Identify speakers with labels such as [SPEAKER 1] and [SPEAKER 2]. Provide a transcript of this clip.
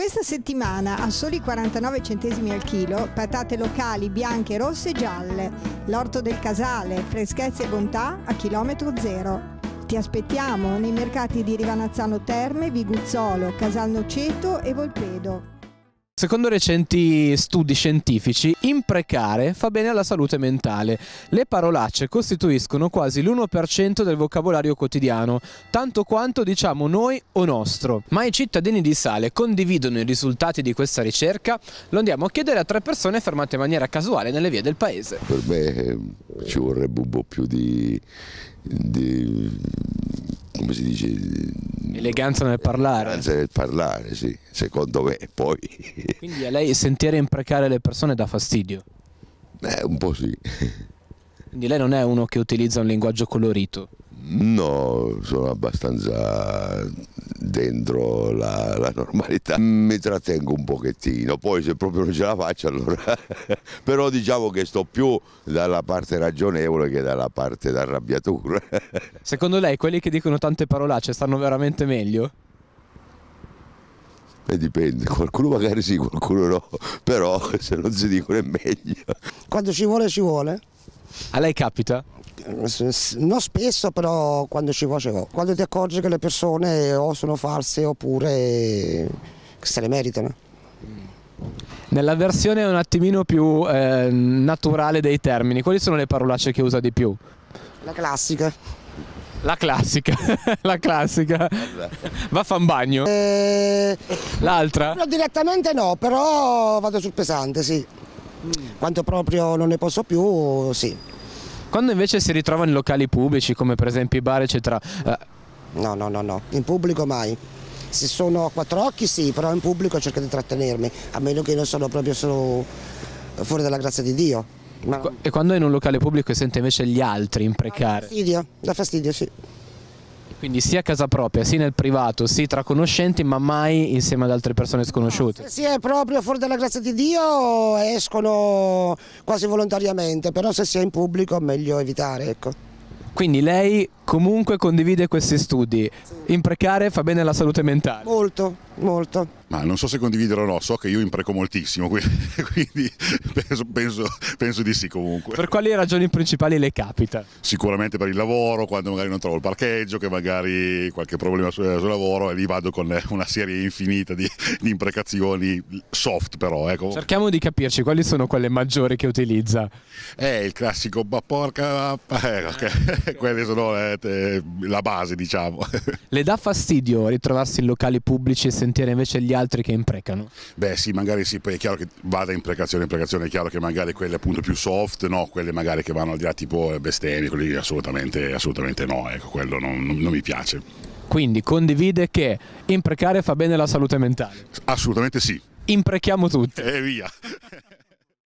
[SPEAKER 1] Questa settimana a soli 49 centesimi al chilo, patate locali bianche, rosse e gialle, l'orto del casale, freschezza e bontà a chilometro zero. Ti aspettiamo nei mercati di Rivanazzano Terme, Viguzzolo, Casal Noceto e Volpedo. Secondo recenti studi scientifici, imprecare fa bene alla salute mentale. Le parolacce costituiscono quasi l'1% del vocabolario quotidiano, tanto quanto diciamo noi o nostro. Ma i cittadini di Sale condividono i risultati di questa ricerca? Lo andiamo a chiedere a tre persone fermate in maniera casuale nelle vie del paese.
[SPEAKER 2] Per me eh, ci vorrebbe un po' più di, di come si dice eh,
[SPEAKER 1] eleganza nel parlare
[SPEAKER 2] eleganza nel parlare sì secondo me poi
[SPEAKER 1] quindi a lei sentire imprecare le persone dà fastidio eh un po' sì quindi lei non è uno che utilizza un linguaggio colorito
[SPEAKER 2] no sono abbastanza dentro la, la, normalità. Mi trattengo un pochettino, poi se proprio non ce la faccio allora... Però diciamo che sto più dalla parte ragionevole che dalla parte d'arrabbiatura.
[SPEAKER 1] Secondo lei quelli che dicono tante parolacce stanno veramente meglio?
[SPEAKER 2] Beh, dipende, qualcuno magari sì, qualcuno no, però se non si dicono è meglio.
[SPEAKER 3] Quando ci vuole ci vuole. A lei capita? non spesso però quando ci facevo, quando ti accorgi che le persone o sono false oppure se le meritano.
[SPEAKER 1] Nella versione un attimino più eh, naturale dei termini, quali sono le parolacce che usa di più?
[SPEAKER 3] La classica. La classica,
[SPEAKER 1] la classica. Va a fan bagno? Eh, L'altra? No,
[SPEAKER 3] direttamente no, però vado sul pesante, sì. Quanto proprio non ne posso più, sì. Quando invece si ritrova in locali pubblici, come per esempio i bar, eccetera... Eh, no, no, no, no, in pubblico mai. Se sono a quattro occhi sì, però in pubblico cerco di trattenermi, a meno che non sono proprio solo fuori dalla grazia di Dio.
[SPEAKER 1] Ma... E quando è in un locale pubblico e sente invece gli altri imprecare? Da
[SPEAKER 3] fastidio, da fastidio sì.
[SPEAKER 1] Quindi sia a casa propria, sia nel privato, sia tra conoscenti, ma mai insieme ad altre persone
[SPEAKER 3] sconosciute. No, se si è proprio fuori dalla grazia di Dio escono quasi volontariamente, però se si è in pubblico è meglio evitare, ecco.
[SPEAKER 1] Quindi lei comunque condivide questi studi. Sì. Imprecare fa bene alla salute mentale.
[SPEAKER 3] Molto molto.
[SPEAKER 1] Ma non
[SPEAKER 4] so se condividerò o no, so che io impreco moltissimo, quindi penso, penso, penso, di sì comunque. Per
[SPEAKER 1] quali ragioni principali le capita?
[SPEAKER 4] Sicuramente per il lavoro, quando magari non trovo il parcheggio, che magari qualche problema sul, eh, sul lavoro e lì vado con eh, una serie infinita di, di imprecazioni soft però. Ecco.
[SPEAKER 1] Cerchiamo di capirci quali sono quelle maggiori che utilizza. Eh, il classico porca, eh, okay. quelle sono eh, la
[SPEAKER 4] base diciamo.
[SPEAKER 1] Le dà fastidio ritrovarsi in locali pubblici senza sentire invece gli altri che imprecano.
[SPEAKER 4] Beh sì, magari sì, poi è chiaro che vada imprecazione, imprecazione, è chiaro che magari quelle appunto più soft, no, quelle magari che vanno al di là tipo bestemmie, quelli assolutamente, assolutamente no, ecco, quello non,
[SPEAKER 1] non, non mi piace. Quindi condivide che imprecare fa bene alla salute mentale.
[SPEAKER 4] Assolutamente sì.
[SPEAKER 1] Imprechiamo tutti.
[SPEAKER 4] E via.